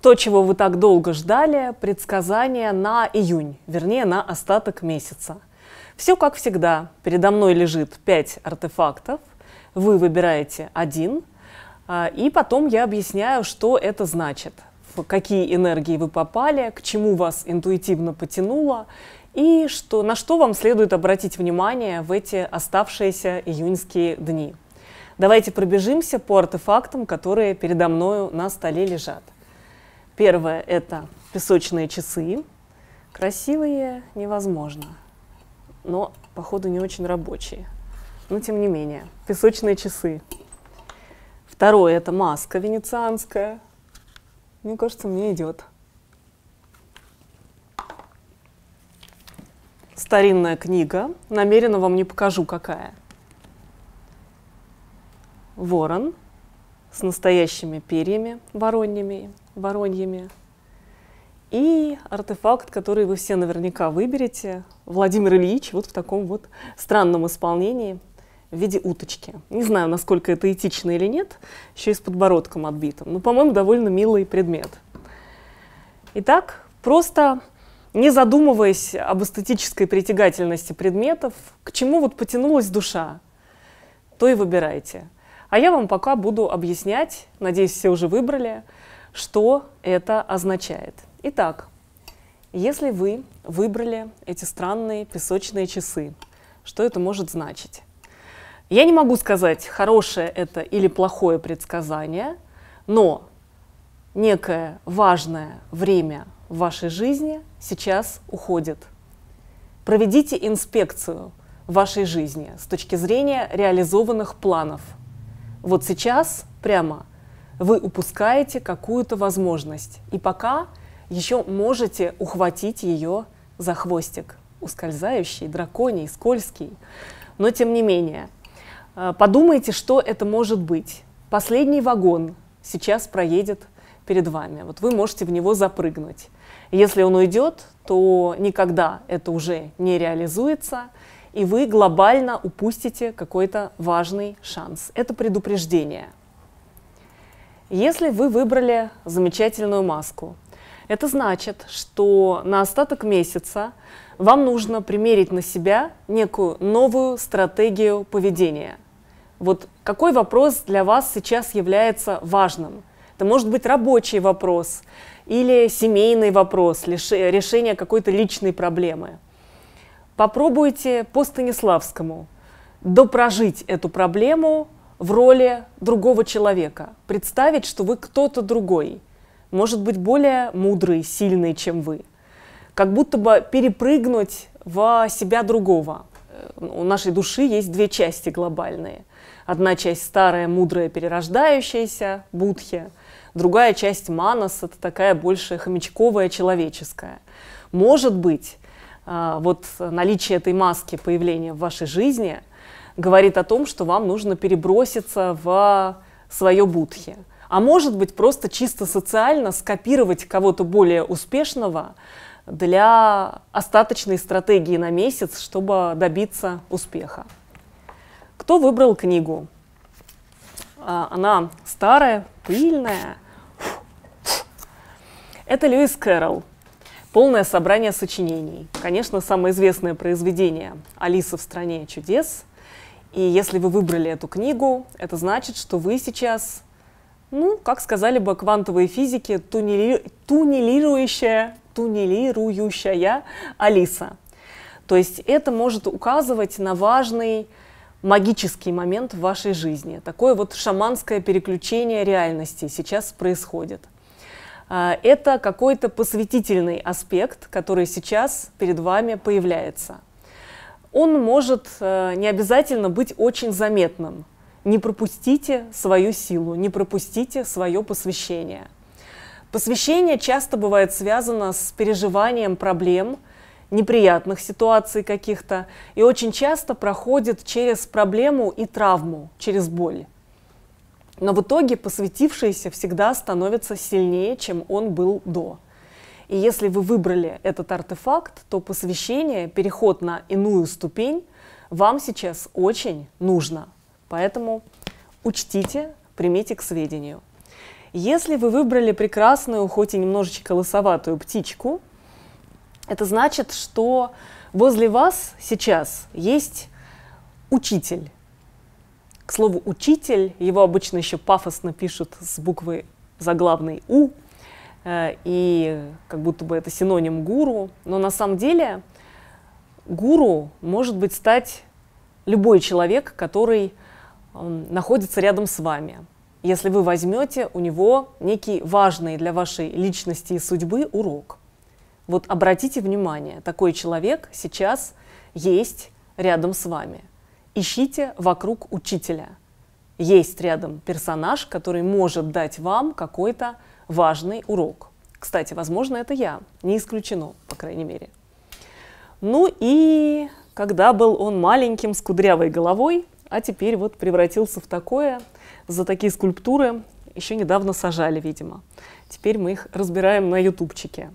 То, чего вы так долго ждали, предсказание на июнь, вернее, на остаток месяца. Все как всегда. Передо мной лежит 5 артефактов. Вы выбираете один. А, и потом я объясняю, что это значит, в какие энергии вы попали, к чему вас интуитивно потянуло и что, на что вам следует обратить внимание в эти оставшиеся июньские дни. Давайте пробежимся по артефактам, которые передо мною на столе лежат. Первое — это песочные часы. Красивые невозможно, но, походу, не очень рабочие. Но, тем не менее, песочные часы. Второе — это маска венецианская. Мне кажется, мне идет. Старинная книга. Намеренно вам не покажу, какая. Ворон с настоящими перьями вороньими вороньями. И артефакт, который вы все наверняка выберете, Владимир Ильич, вот в таком вот странном исполнении в виде уточки. Не знаю, насколько это этично или нет, еще и с подбородком отбитым, но, по-моему, довольно милый предмет. Итак, просто не задумываясь об эстетической притягательности предметов, к чему вот потянулась душа, то и выбирайте. А я вам пока буду объяснять, надеюсь, все уже выбрали, что это означает? Итак, если вы выбрали эти странные песочные часы, что это может значить? Я не могу сказать, хорошее это или плохое предсказание, но некое важное время в вашей жизни сейчас уходит. Проведите инспекцию вашей жизни с точки зрения реализованных планов. Вот сейчас, прямо вы упускаете какую-то возможность. И пока еще можете ухватить ее за хвостик. Ускользающий, драконий, скользкий. Но тем не менее, э, подумайте, что это может быть. Последний вагон сейчас проедет перед вами. Вот вы можете в него запрыгнуть. Если он уйдет, то никогда это уже не реализуется, и вы глобально упустите какой-то важный шанс. Это предупреждение – если вы выбрали замечательную маску, это значит, что на остаток месяца вам нужно примерить на себя некую новую стратегию поведения. Вот какой вопрос для вас сейчас является важным? Это может быть рабочий вопрос или семейный вопрос, решение какой-то личной проблемы. Попробуйте по Станиславскому допрожить эту проблему в роли другого человека, представить, что вы кто-то другой, может быть, более мудрый, сильный, чем вы, как будто бы перепрыгнуть в себя другого. У нашей души есть две части глобальные. Одна часть старая, мудрая, перерождающаяся, будхи, другая часть манас, это такая больше хомячковая, человеческая. Может быть, а, вот наличие этой маски появления в вашей жизни – говорит о том, что вам нужно переброситься в свое будхи. А может быть, просто чисто социально скопировать кого-то более успешного для остаточной стратегии на месяц, чтобы добиться успеха. Кто выбрал книгу? А, она старая, пыльная. Это Льюис Кэрролл полное собрание сочинений. Конечно, самое известное произведение «Алиса в стране чудес», и если вы выбрали эту книгу, это значит, что вы сейчас, ну, как сказали бы квантовые физики, туннели, туннелирующая, туннелирующая Алиса. То есть это может указывать на важный магический момент в вашей жизни. Такое вот шаманское переключение реальности сейчас происходит. А, это какой-то посвятительный аспект, который сейчас перед вами появляется – он может э, не обязательно быть очень заметным. Не пропустите свою силу, не пропустите свое посвящение. Посвящение часто бывает связано с переживанием проблем, неприятных ситуаций каких-то, и очень часто проходит через проблему и травму, через боль. Но в итоге посвятившийся всегда становится сильнее, чем он был до. И если вы выбрали этот артефакт, то посвящение, переход на иную ступень вам сейчас очень нужно. Поэтому учтите, примите к сведению. Если вы выбрали прекрасную, хоть и немножечко лосоватую птичку, это значит, что возле вас сейчас есть учитель. К слову, учитель, его обычно еще пафосно пишут с буквы заглавной «У», Э, и как будто бы это синоним гуру, но на самом деле гуру может быть стать любой человек, который эм, находится рядом с вами. Если вы возьмете у него некий важный для вашей личности и судьбы урок. Вот обратите внимание, такой человек сейчас есть рядом с вами. Ищите вокруг учителя. Есть рядом персонаж, который может дать вам какой-то важный урок. Кстати, возможно, это я. Не исключено, по крайней мере. Ну и когда был он маленьким, с кудрявой головой, а теперь вот превратился в такое, за такие скульптуры еще недавно сажали, видимо. Теперь мы их разбираем на ютубчике.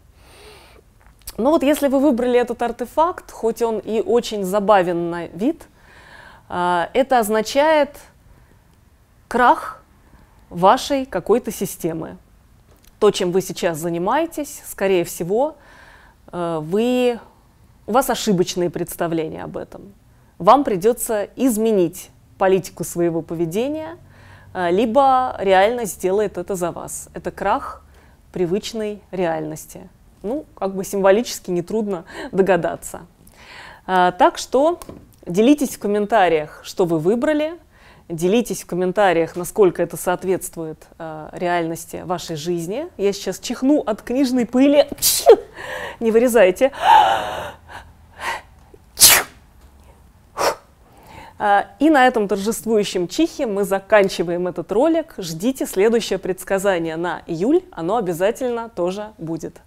Но ну вот если вы выбрали этот артефакт, хоть он и очень забавен на вид, а, это означает крах вашей какой-то системы то, чем вы сейчас занимаетесь, скорее всего, э, вы, у вас ошибочные представления об этом. Вам придется изменить политику своего поведения, э, либо реально сделает это за вас. Это крах привычной реальности. Ну, как бы символически нетрудно догадаться. Э, так что делитесь в комментариях, что вы выбрали – Делитесь в комментариях, насколько это соответствует э, реальности вашей жизни. Я сейчас чихну от книжной пыли. Не вырезайте. Э, и на этом торжествующем чихе мы заканчиваем этот ролик. Ждите следующее предсказание на июль. Оно обязательно тоже будет.